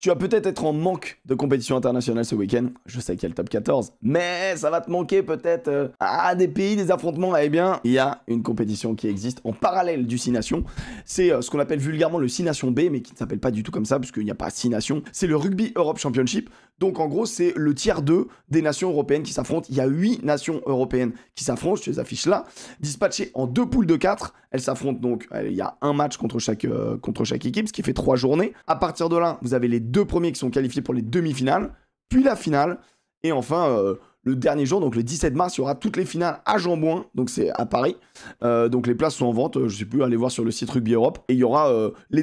Tu vas peut-être être en manque de compétition internationale ce week-end. Je sais qu'il y a le top 14, mais ça va te manquer peut-être Ah, à des pays, des affrontements. Eh bien, il y a une compétition qui existe en parallèle du 6 Nations. C'est euh, ce qu'on appelle vulgairement le 6 Nations B, mais qui ne s'appelle pas du tout comme ça, puisqu'il n'y a pas 6 nations. C'est le Rugby Europe Championship. Donc, en gros, c'est le tiers 2 des nations européennes qui s'affrontent. Il y a 8 nations européennes qui s'affrontent. Je les affiche là. Dispatchées en deux poules de 4. Elles s'affrontent donc. Euh, il y a un match contre chaque, contre chaque équipe, ce qui fait trois journées. À partir de là, vous avez les deux premiers qui sont qualifiés pour les demi-finales, puis la finale. Et enfin, euh, le dernier jour, donc le 17 mars, il y aura toutes les finales à Jambouin, donc c'est à Paris. Euh, donc les places sont en vente, euh, je sais plus, aller voir sur le site Rugby Europe. Et il y aura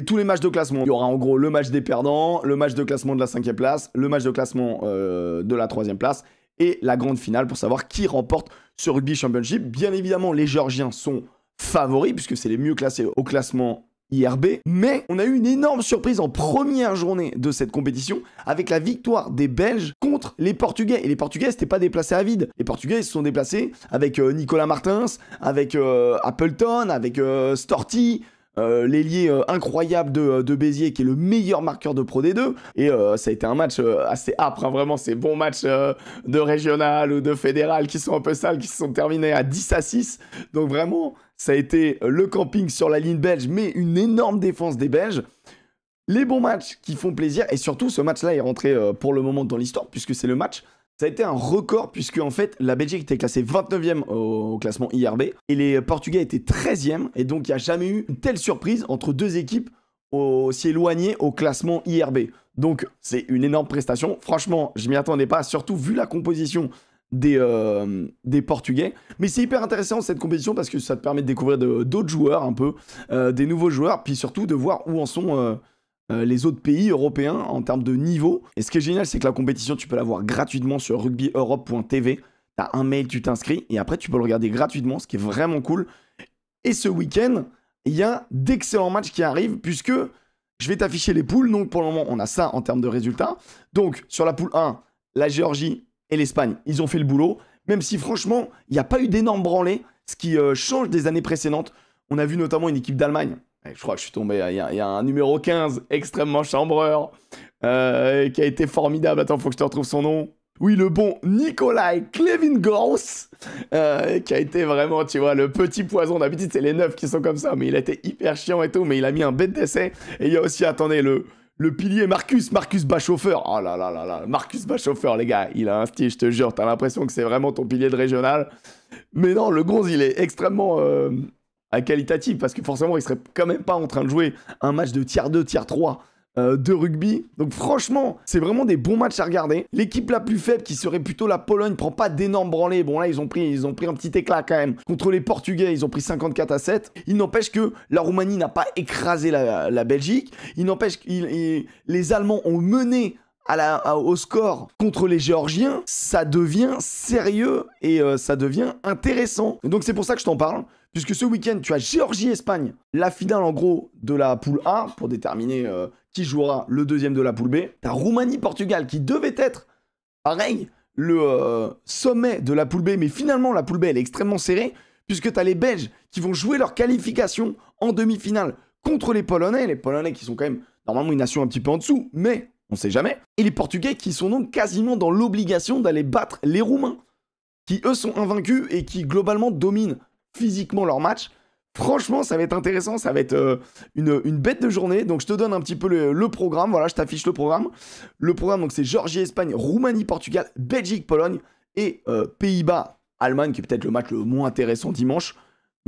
tous les matchs de classement. Il y aura en gros le match des perdants, le match de classement de la cinquième place, le match de classement de la troisième place et la grande finale pour savoir qui remporte ce Rugby Championship. Bien évidemment, les Georgiens sont favoris puisque c'est les mieux classés au classement IRB. Mais on a eu une énorme surprise en première journée de cette compétition avec la victoire des Belges contre les Portugais. Et les Portugais, c'était pas déplacés à vide. Les Portugais, se sont déplacés avec euh, Nicolas Martins, avec euh, Appleton, avec euh, Storti, euh, l'ailier euh, incroyable de, euh, de, Béziers qui est le meilleur marqueur de Pro D2. Et ça a été un match assez âpre, hein, vraiment ces bons matchs de régional ou de fédéral qui sont un peu sales, qui se sont terminés à 10 à 6. Donc vraiment, ça a été le camping sur la ligne belge, mais une énorme défense des Belges. Les bons matchs qui font plaisir, et surtout ce match-là est rentré pour le moment dans l'histoire, puisque c'est le match ça a été un record puisque en fait la Belgique était classée 29e au classement IRB et les Portugais étaient 13e et donc il n'y a jamais eu une telle surprise entre deux équipes aussi éloignées au classement IRB. Donc c'est une énorme prestation. Franchement, je m'y attendais pas, surtout vu la composition des, euh, des Portugais. Mais c'est hyper intéressant cette compétition parce que ça te permet de découvrir d'autres joueurs un peu, euh, des nouveaux joueurs, puis surtout de voir où en sont... Euh, euh, les autres pays européens en termes de niveau. Et ce qui est génial, c'est que la compétition, tu peux la voir gratuitement sur rugbyeurope.tv. as un mail, tu t'inscris et après, tu peux le regarder gratuitement, ce qui est vraiment cool. Et ce week-end, il y a d'excellents matchs qui arrivent puisque je vais t'afficher les poules. Donc, pour le moment, on a ça en termes de résultats. Donc, sur la poule 1, la Géorgie et l'Espagne, ils ont fait le boulot. Même si, franchement, il n'y a pas eu d'énormes branlées, ce qui euh, change des années précédentes. On a vu notamment une équipe d'Allemagne je crois que je suis tombé. Il y, a un numéro 15 extrêmement chambreur euh, qui a été formidable. Attends, faut que je te retrouve son nom. Oui, le bon Nikolai Klevingors, euh, qui a été vraiment, tu vois, le petit poison. D'habitude, c'est les neufs qui sont comme ça, mais il a été hyper chiant et tout, mais il a mis un bête d'essai. Et il y a aussi, attendez, le, pilier Marcus, Marcus bachofeur Oh là là là là, Marcus bachofeur les gars, il a un style, je te jure, t'as l'impression que c'est vraiment ton pilier de régional. Mais non, le Gonz, il est extrêmement euh, qualitative qualitatif, parce que forcément, il seraient quand même pas en train de jouer un match de tiers 2, tiers 3 euh, de rugby. Donc franchement, c'est vraiment des bons matchs à regarder. L'équipe la plus faible, qui serait plutôt la Pologne, prend pas d'énormes branlées. Bon là, ils ont pris, ils ont pris un petit éclat quand même. Contre les Portugais, ils ont pris 54 à 7. Il n'empêche que la Roumanie n'a pas écrasé la, Belgique. Il n'empêche que les Allemands ont mené au score contre les Géorgiens, ça devient sérieux et euh, ça devient intéressant. donc c'est pour ça que je t'en parle. Puisque ce week-end, tu as Géorgie-Espagne, la finale en gros de la poule A pour déterminer euh, qui jouera le deuxième de la poule B. Tu as Roumanie-Portugal qui devait être, pareil, le euh, sommet de la poule B, mais finalement la poule B elle est extrêmement serrée puisque tu as les Belges qui vont jouer leur qualification en demi-finale contre les Polonais, les Polonais qui sont quand même normalement une nation un petit peu en dessous, mais on sait jamais, et les Portugais qui sont donc quasiment dans l'obligation d'aller battre les Roumains, qui eux sont invaincus et qui globalement dominent physiquement leur match. Franchement, ça va être intéressant, ça va être euh, une, bête de journée. Donc, je te donne un petit peu le, programme. Voilà, je t'affiche le programme. Le programme, donc, c'est Georgie, Espagne, Roumanie, Portugal, Belgique, Pologne et euh, Pays-Bas, Allemagne, qui est peut-être le match le moins intéressant dimanche.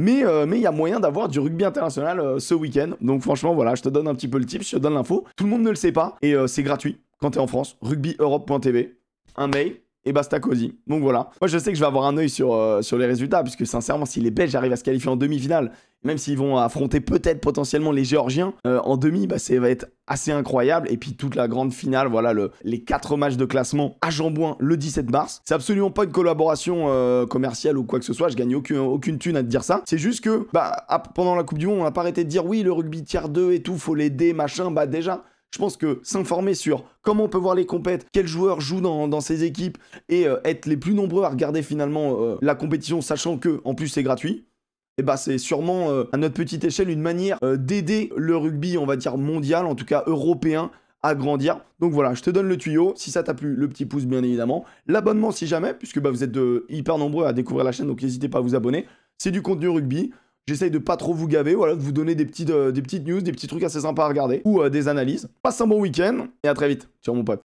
Mais euh, mais il y a moyen d'avoir du rugby international ce week-end. Donc, franchement, voilà, je te donne un petit peu le tip, je te donne l'info. Tout le monde ne le sait pas et c'est gratuit quand tu es en France. rugbyeurope.tv, un mail et Bastacosi. Donc voilà. Moi, je sais que je vais avoir un œil sur, euh, sur les résultats, puisque sincèrement, si les Belges arrivent à se qualifier en demi-finale, même s'ils vont affronter peut-être potentiellement les Géorgiens euh, en demi, bah, ça va être assez incroyable. Et puis toute la grande finale, voilà, les quatre matchs de classement à Jambouin le 17 mars. C'est absolument pas une collaboration euh, commerciale ou quoi que ce soit. Je gagne aucune, aucune thune à te dire ça. C'est juste que bah, pendant la Coupe du Monde, on n'a pas arrêté de dire oui, le rugby tiers 2 et tout, faut l'aider, machin. Bah déjà, je pense que s'informer sur comment on peut voir les compètes, quels joueurs jouent dans, ces équipes et euh, être les plus nombreux à regarder finalement euh, la compétition, sachant que en plus c'est gratuit. Et eh bah ben, c'est sûrement euh, à notre petite échelle une manière d'aider le rugby, on va dire mondial, en tout cas européen, à grandir. Donc voilà, je te donne le tuyau. Si ça t'a plu, le petit pouce bien évidemment, l'abonnement si jamais, puisque bah, vous êtes hyper nombreux à découvrir la chaîne, donc n'hésitez pas à vous abonner. C'est du contenu rugby. J'essaye de pas trop vous gaver, voilà, de vous donner des petites, euh, des petites news, des petits trucs assez sympas à regarder ou euh, des analyses. Passe un bon week-end et à très vite. sur mon pote.